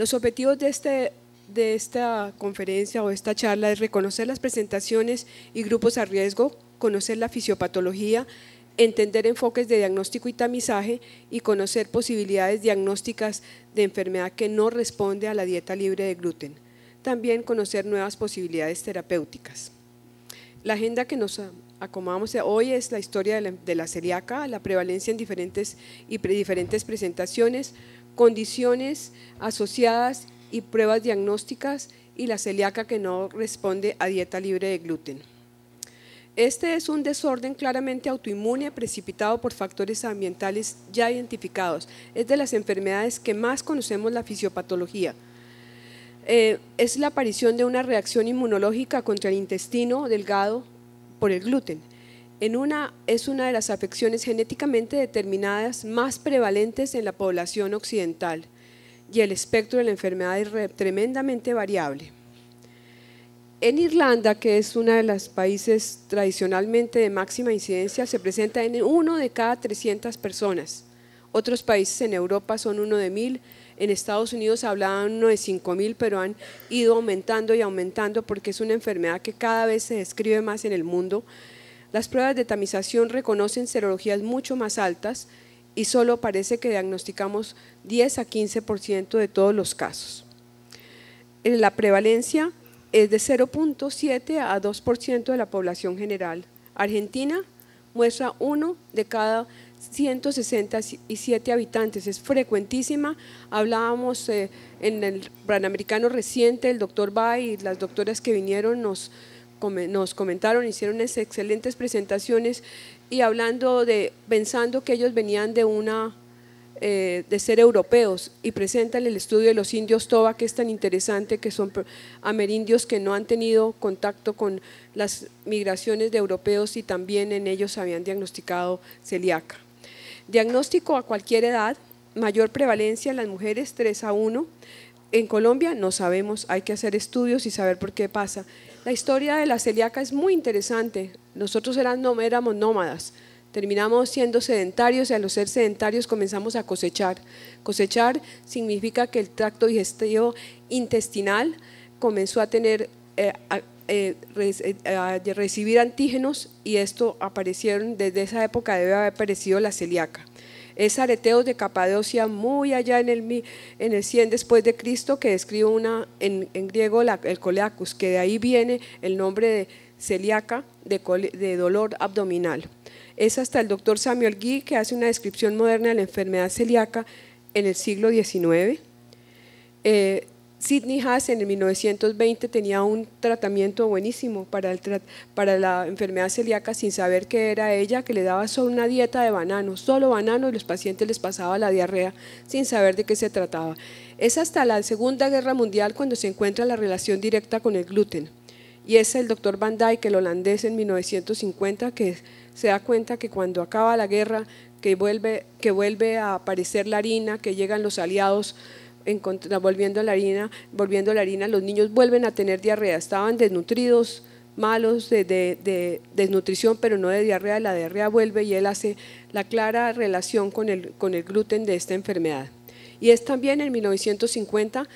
Los objetivos de, este, de esta conferencia o esta charla es reconocer las presentaciones y grupos a riesgo, conocer la fisiopatología, entender enfoques de diagnóstico y tamizaje y conocer posibilidades diagnósticas de enfermedad que no responde a la dieta libre de gluten. También conocer nuevas posibilidades terapéuticas. La agenda que nos acomodamos hoy es la historia de la, celíaca, la prevalencia en diferentes y diferentes presentaciones, condiciones asociadas y pruebas diagnósticas y la celíaca que no responde a dieta libre de gluten. Este es un desorden claramente autoinmune precipitado por factores ambientales ya identificados. Es de las enfermedades que más conocemos la fisiopatología. Eh, es la aparición de una reacción inmunológica contra el intestino delgado por el gluten es una de las afecciones genéticamente determinadas más prevalentes en la población occidental y el espectro de la enfermedad es tremendamente variable. En Irlanda, que es uno de los países tradicionalmente de máxima incidencia, se presenta en uno de cada 300 personas. Otros países en Europa son uno de mil, en Estados Unidos hablaban uno de cinco mil, pero han ido aumentando y aumentando porque es una enfermedad que cada vez se describe más en el mundo las pruebas de tamización reconocen serologías mucho más altas y solo parece que diagnosticamos 10 a 15% de todos los casos. Eh, la prevalencia es de 0.7 a 2% de la población general. Argentina muestra uno de cada 167 habitantes, es frecuentísima. Hablábamos eh, en el Panamericano reciente, el doctor Bay y las doctoras que vinieron nos nos comentaron, hicieron excelentes presentaciones y hablando de, pensando que ellos venían de una, eh, de ser europeos y presentan el estudio de los indios Toba, que es tan interesante, que son amerindios que no han tenido contacto con las migraciones de europeos y también en ellos habían diagnosticado celíaca. Diagnóstico a cualquier edad, mayor prevalencia en las mujeres, 3 a 1. En Colombia no sabemos, hay que hacer estudios y saber por qué pasa. La historia de la celíaca es muy interesante. Nosotros eran, éramos nómadas. Terminamos siendo sedentarios y al ser sedentarios comenzamos a cosechar. Cosechar significa que el tracto digestivo intestinal comenzó a tener eh, eh, eh, recibir antígenos y esto aparecieron desde esa época debe haber aparecido la celíaca es Areteos de Capadocia, muy allá en el, en el 100 después de Cristo, que describe una, en, griego el coleacus, que de ahí viene el nombre de celíaca de, dolor abdominal. Es hasta el doctor Samuel Guy que hace una descripción moderna de la enfermedad celíaca en el siglo XIX. Sidney Haas en 1920 tenía un tratamiento buenísimo para, la enfermedad celíaca sin saber qué era ella, que le daba solo una dieta de banano, solo banano y los pacientes les pasaba la diarrea sin saber de qué se trataba. Es hasta la Segunda Guerra Mundial cuando se encuentra la relación directa con el gluten. Y es el doctor Van Dyke, el holandés, en 1950, que se da cuenta que cuando acaba la guerra, que vuelve, que vuelve a aparecer la harina, que llegan los aliados volviendo a la harina, volviendo a la harina, los niños vuelven a tener diarrea, estaban desnutridos, malos de, desnutrición, pero no de diarrea, la diarrea vuelve y él hace la clara relación con el, gluten de esta enfermedad. Y es también en 1950,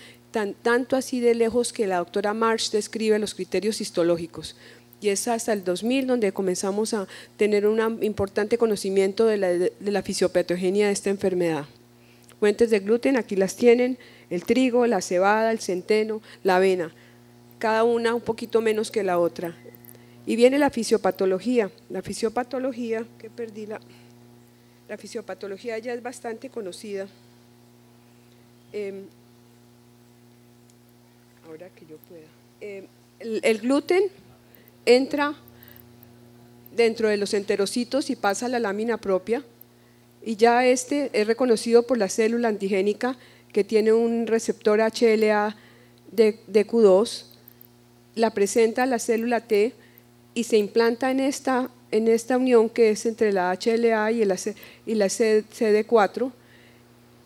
tanto así de lejos que la doctora Marsh describe los criterios histológicos. Y es hasta el 2000 donde comenzamos a tener un importante conocimiento de la fisiopatogenia de esta enfermedad fuentes de gluten, aquí las tienen, el trigo, la cebada, el centeno, la avena, cada una un poquito menos que la otra. Y viene la fisiopatología, la fisiopatología, que perdí la, fisiopatología ya es bastante conocida. Em, ahora que yo pueda. Em, el gluten entra dentro de los enterocitos y pasa a la lámina propia y ya este es reconocido por la célula antigénica que tiene un receptor HLA de, Q2, la presenta la célula T y se implanta en esta, en esta unión que es entre la HLA y, y la CD4.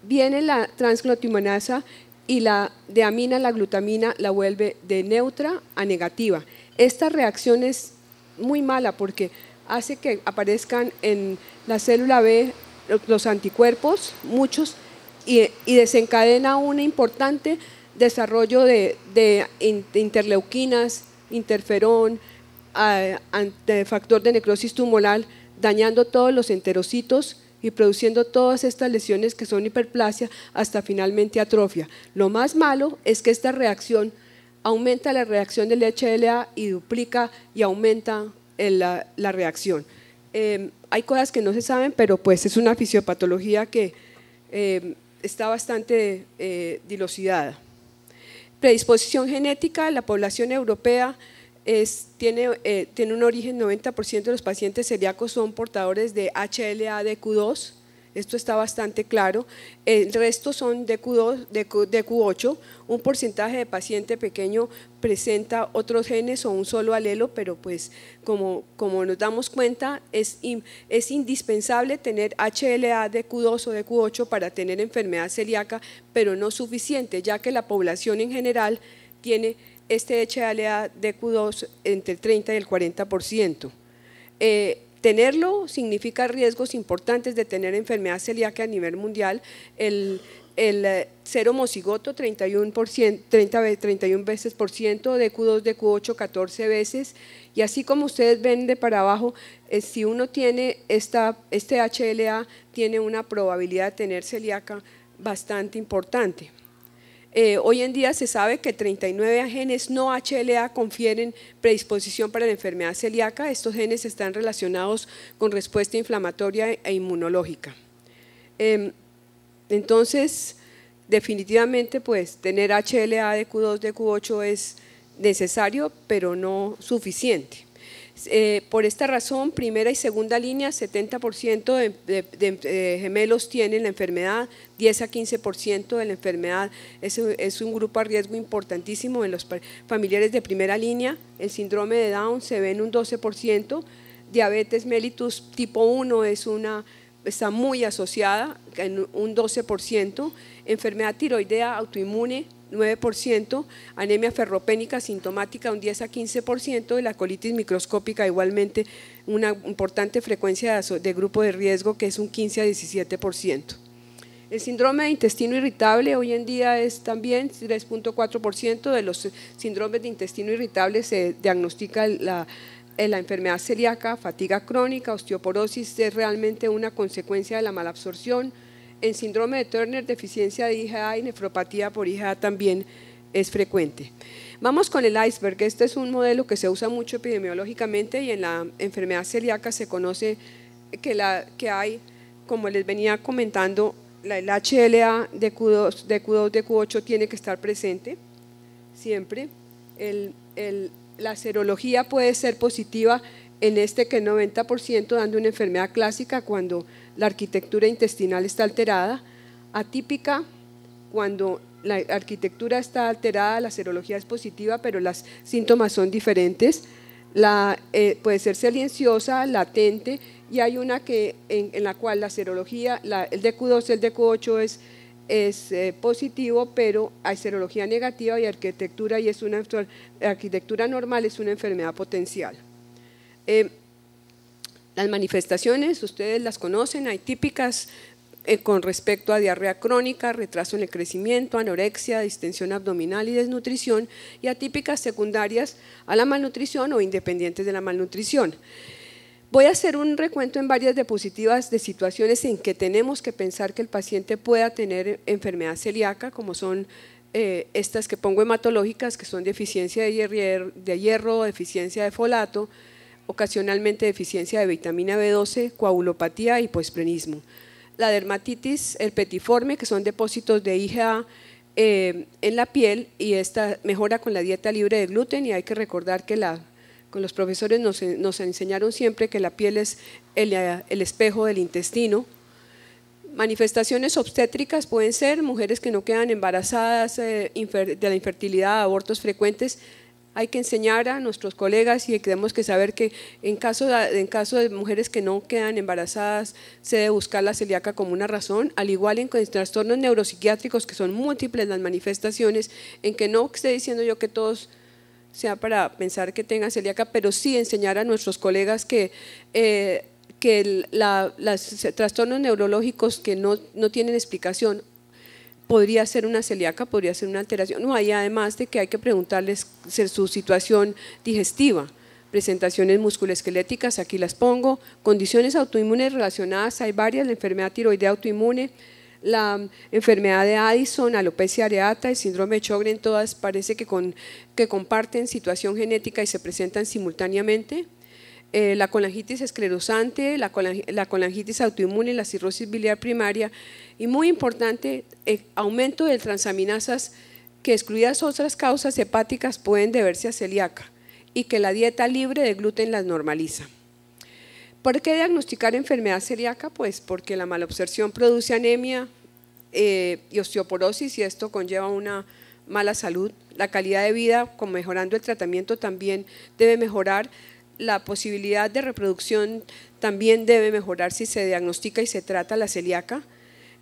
Viene la transglutaminasa y la de la glutamina, la vuelve de neutra a negativa. Esta reacción es muy mala porque hace que aparezcan en la célula B los anticuerpos, muchos, y, desencadena un importante desarrollo de, interleuquinas, interferón, factor de necrosis tumoral, dañando todos los enterocitos y produciendo todas estas lesiones que son hiperplasia hasta finalmente atrofia. Lo más malo es que esta reacción aumenta la reacción del HLA y duplica y aumenta la reacción. Em, hay cosas que no se saben, pero pues es una fisiopatología que em, está bastante eh, dilucidada. Predisposición genética, la población europea tiene, eh, tiene un origen, 90% de los pacientes celíacos son portadores de HLA-DQ2, esto está bastante claro. El resto son de, Q2, de, Q, 8 un porcentaje de paciente pequeño presenta otros genes o un solo alelo, pero pues como, nos damos cuenta, es, indispensable tener HLA de Q2 o de Q8 para tener enfermedad celíaca, pero no suficiente, ya que la población en general tiene este HLA de Q2 entre el 30 y el 40%. Tenerlo significa riesgos importantes de tener enfermedad celíaca a nivel mundial. El, cero eh, ser homocigoto 31%, veces por ciento, de Q2, de Q8 14 veces. Y así como ustedes ven de para abajo, eh, si uno tiene esta, este HLA, tiene una probabilidad de tener celíaca bastante importante. Eh, hoy en día se sabe que 39 genes no HLA confieren predisposición para la enfermedad celíaca. Estos genes están relacionados con respuesta inflamatoria e inmunológica. Em, entonces, definitivamente, pues tener HLA de Q2, de Q8 es necesario, pero no suficiente. Eh, por esta razón, primera y segunda línea, 70% de, gemelos tienen la enfermedad, 10 a 15% de la enfermedad es, un grupo a riesgo importantísimo en los familiares de primera línea. El síndrome de Down se ve en un 12%, diabetes mellitus tipo 1 es una está muy asociada en un 12%, enfermedad tiroidea autoinmune 9%, anemia ferropénica sintomática un 10 a 15%, y la colitis microscópica igualmente una importante frecuencia de grupo de riesgo que es un 15 a 17%. El síndrome de intestino irritable hoy en día es también 3.4% de los síndromes de intestino irritable se diagnostica la, la enfermedad celíaca, fatiga crónica, osteoporosis es realmente una consecuencia de la malabsorción, en síndrome de Turner, deficiencia de IgA y nefropatía por IgA también es frecuente. Vamos con el iceberg. Este es un modelo que se usa mucho epidemiológicamente y en la enfermedad celíaca se conoce que, la, que hay, como les venía comentando, la, el HLA de Q2, de q 8 tiene que estar presente siempre. la serología puede ser positiva en este que el 90% dando una enfermedad clásica cuando la arquitectura intestinal está alterada. Atípica, cuando la arquitectura está alterada, la serología es positiva, pero los síntomas son diferentes. La, eh, puede ser silenciosa, latente, y hay una que, en, la cual la serología, el DQ2, el DQ8 es, es eh, positivo, pero hay serología negativa y arquitectura, y es una arquitectura normal, es una enfermedad potencial. Eh, las manifestaciones, ustedes las conocen, hay típicas eh, con respecto a diarrea crónica, retraso en el crecimiento, anorexia, distensión abdominal y desnutrición, y atípicas secundarias a la malnutrición o independientes de la malnutrición. Voy a hacer un recuento en varias diapositivas de situaciones en que tenemos que pensar que el paciente pueda tener enfermedad celíaca, como son eh, estas que pongo hematológicas, que son deficiencia de hierro, deficiencia de folato, ocasionalmente deficiencia de vitamina B12, coagulopatía y posprenismo. La dermatitis herpetiforme, que son depósitos de IgA eh, en la piel y esta mejora con la dieta libre de gluten y hay que recordar que la, con los profesores nos, enseñaron siempre que la piel es el, espejo del intestino. Manifestaciones obstétricas pueden ser mujeres que no quedan embarazadas eh, de la infertilidad, abortos frecuentes, hay que enseñar a nuestros colegas y tenemos que saber que en caso, de, en caso de mujeres que no quedan embarazadas, se debe buscar la celíaca como una razón, al igual en trastornos neuropsiquiátricos que son múltiples las manifestaciones, en que no estoy diciendo yo que todos sea para pensar que tengan celíaca, pero sí enseñar a nuestros colegas que... Eh, que los trastornos neurológicos que no, no tienen explicación podría ser una celíaca, podría ser una alteración. No, hay además de que hay que preguntarles su situación digestiva, presentaciones musculoesqueléticas, aquí las pongo, condiciones autoinmunes relacionadas, hay varias, la enfermedad tiroidea autoinmune, la enfermedad de Addison, alopecia areata, el síndrome de Chogren, todas parece que, que comparten situación genética y se presentan simultáneamente. Eh, la colangitis esclerosante, la, colangitis autoinmune, la cirrosis biliar primaria y muy importante, el eh, aumento de transaminasas que excluidas otras causas hepáticas pueden deberse a celíaca y que la dieta libre de gluten las normaliza. ¿Por qué diagnosticar enfermedad celíaca? Pues porque la malabsorción produce anemia eh, y osteoporosis y esto conlleva una mala salud. La calidad de vida, con mejorando el tratamiento, también debe mejorar la posibilidad de reproducción también debe mejorar si se diagnostica y se trata la celíaca.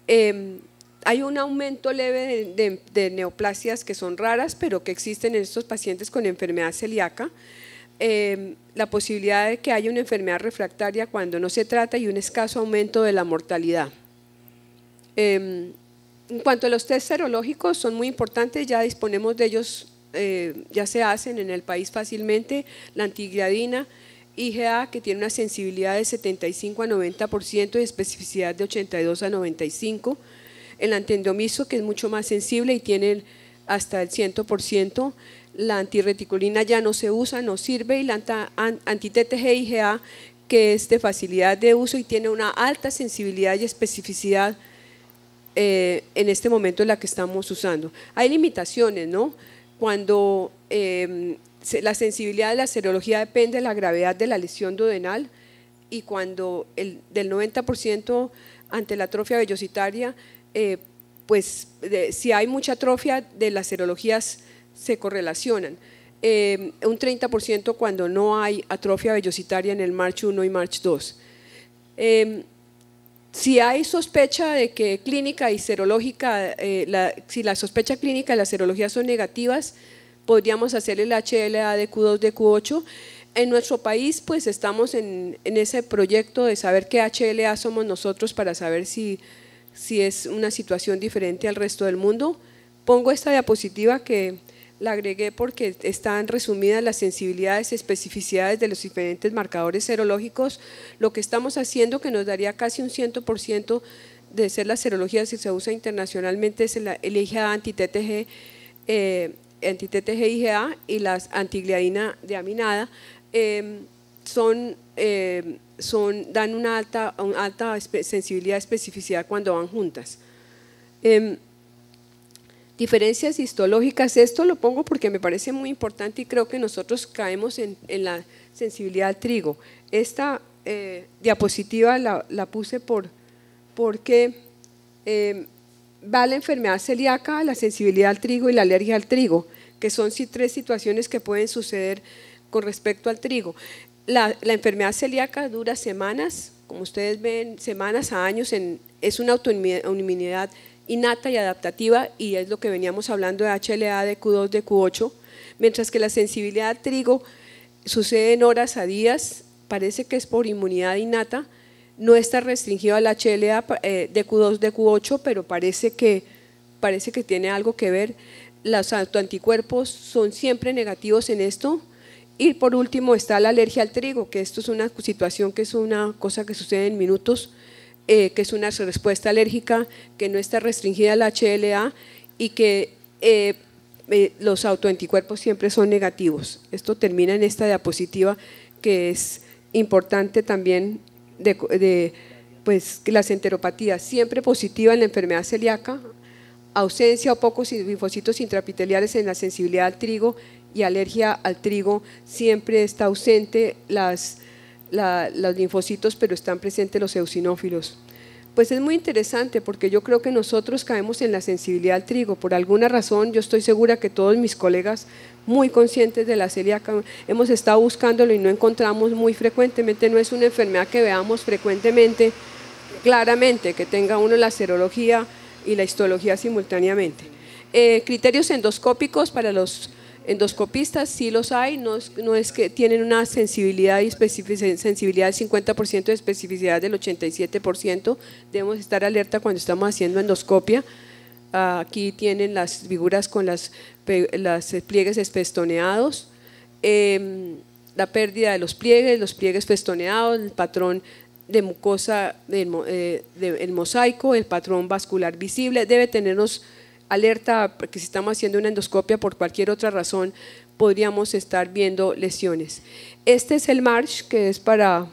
Em, hay un aumento leve de, neoplasias que son raras, pero que existen en estos pacientes con enfermedad celíaca. Em, la posibilidad de que haya una enfermedad refractaria cuando no se trata y un escaso aumento de la mortalidad. Em, en cuanto a los test serológicos, son muy importantes, ya disponemos de ellos eh, ya se hacen en el país fácilmente, la antigliadina IgA, que tiene una sensibilidad de 75 a 90% y especificidad de 82 a 95%, el antendomiso, que es mucho más sensible y tiene hasta el 100%, la antirreticulina ya no se usa, no sirve, y la anti IgA, que es de facilidad de uso y tiene una alta sensibilidad y especificidad eh, en este momento en la que estamos usando. Hay limitaciones, ¿no? cuando em, la sensibilidad de la serología depende de la gravedad de la lesión duodenal y cuando el, del 90% ante la atrofia vellositaria, eh, pues si hay mucha atrofia de las serologías se correlacionan. Em, un 30% cuando no hay atrofia vellositaria en el March 1 y March 2 si hay sospecha de que clínica y serológica, eh, si la sospecha clínica y la serología son negativas, podríamos hacer el HLA de Q2 de Q8. En nuestro país, pues estamos en, ese proyecto de saber qué HLA somos nosotros para saber si, si es una situación diferente al resto del mundo. Pongo esta diapositiva que la agregué porque están resumidas las sensibilidades, y especificidades de los diferentes marcadores serológicos, lo que estamos haciendo que nos daría casi un 100% de ser la serología si se usa internacionalmente es el, IgA anti-TTG, eh, anti iga y las antigliadina deaminada, em, em, son, dan una alta, alta sensibilidad, especificidad cuando van juntas. Em, Diferencias histológicas, esto lo pongo porque me parece muy importante y creo que nosotros caemos en, la sensibilidad al trigo. Esta eh, diapositiva la, puse por, porque em, va la enfermedad celíaca, la sensibilidad al trigo y la alergia al trigo, que son tres situaciones que pueden suceder con respecto al trigo. La, enfermedad celíaca dura semanas, como ustedes ven, semanas a años, en, es una autoinmunidad innata y adaptativa, y es lo que veníamos hablando de HLA, de Q2, de Q8, mientras que la sensibilidad al trigo sucede en horas a días, parece que es por inmunidad innata, no está restringido al HLA eh, de Q2, de Q8, pero parece que, parece que tiene algo que ver. Los autoanticuerpos son siempre negativos en esto. Y por último está la alergia al trigo, que esto es una situación que es una cosa que sucede en minutos. Eh, que es una respuesta alérgica que no está restringida la HLA y que eh, eh, los autoanticuerpos siempre son negativos. Esto termina en esta diapositiva que es importante también de, pues, las enteropatías, siempre positiva en la enfermedad celíaca, ausencia o pocos linfocitos intrapiteliales en la sensibilidad al trigo y alergia al trigo, siempre está ausente las los linfocitos, pero están presentes los eosinófilos. Pues es muy interesante porque yo creo que nosotros caemos en la sensibilidad al trigo. Por alguna razón, yo estoy segura que todos mis colegas muy conscientes de la celíaca hemos estado buscándolo y no encontramos muy frecuentemente. No es una enfermedad que veamos frecuentemente, claramente, que tenga uno la serología y la histología simultáneamente. Eh, criterios endoscópicos para los Endoscopistas sí los hay, no es, que tienen una sensibilidad y sensibilidad del 50%, de especificidad del 87%. Debemos estar alerta cuando estamos haciendo endoscopia. Aquí tienen las figuras con las, las pliegues espestoneados, em, la pérdida de los pliegues, los pliegues festoneados, el patrón de mucosa, del, eh, mosaico, el patrón vascular visible. Debe tenernos alerta que si estamos haciendo una endoscopia por cualquier otra razón, podríamos estar viendo lesiones. Este es el MARSH, que es para,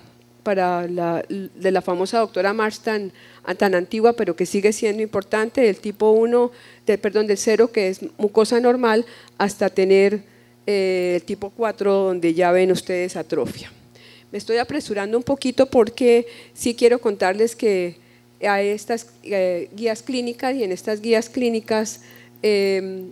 para la, de la famosa doctora MARSH tan, tan antigua, pero que sigue siendo importante, del tipo 1, del perdón, del 0, que es mucosa normal, hasta tener eh, el tipo 4, donde ya ven ustedes atrofia. Me estoy apresurando un poquito porque sí quiero contarles que a estas eh, guías clínicas y en estas guías clínicas em,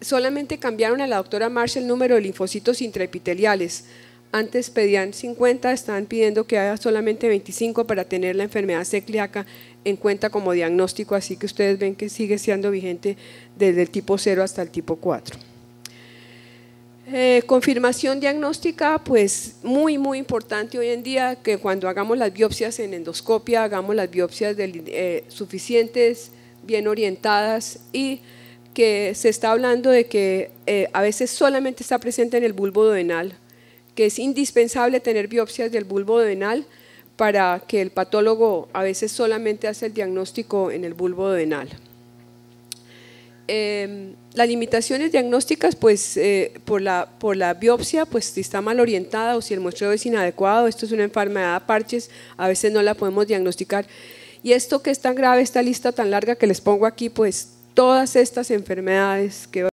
solamente cambiaron a la doctora Marshall el número de linfocitos intraepiteliales. Antes pedían 50, están pidiendo que haya solamente 25 para tener la enfermedad celíaca en cuenta como diagnóstico, así que ustedes ven que sigue siendo vigente desde el tipo 0 hasta el tipo 4. Eh, confirmación diagnóstica, pues muy, muy importante hoy en día que cuando hagamos las biopsias en endoscopia, hagamos las biopsias eh, suficientes, bien orientadas y que se está hablando de que eh, a veces solamente está presente en el bulbo duodenal, que es indispensable tener biopsias del bulbo duodenal para que el patólogo a veces solamente hace el diagnóstico en el bulbo duodenal. Em, las limitaciones diagnósticas, pues eh, por, la, por la biopsia, pues si está mal orientada o si el muestreo es inadecuado, esto es una enfermedad a parches, a veces no la podemos diagnosticar. Y esto que es tan grave, esta lista tan larga que les pongo aquí, pues todas estas enfermedades que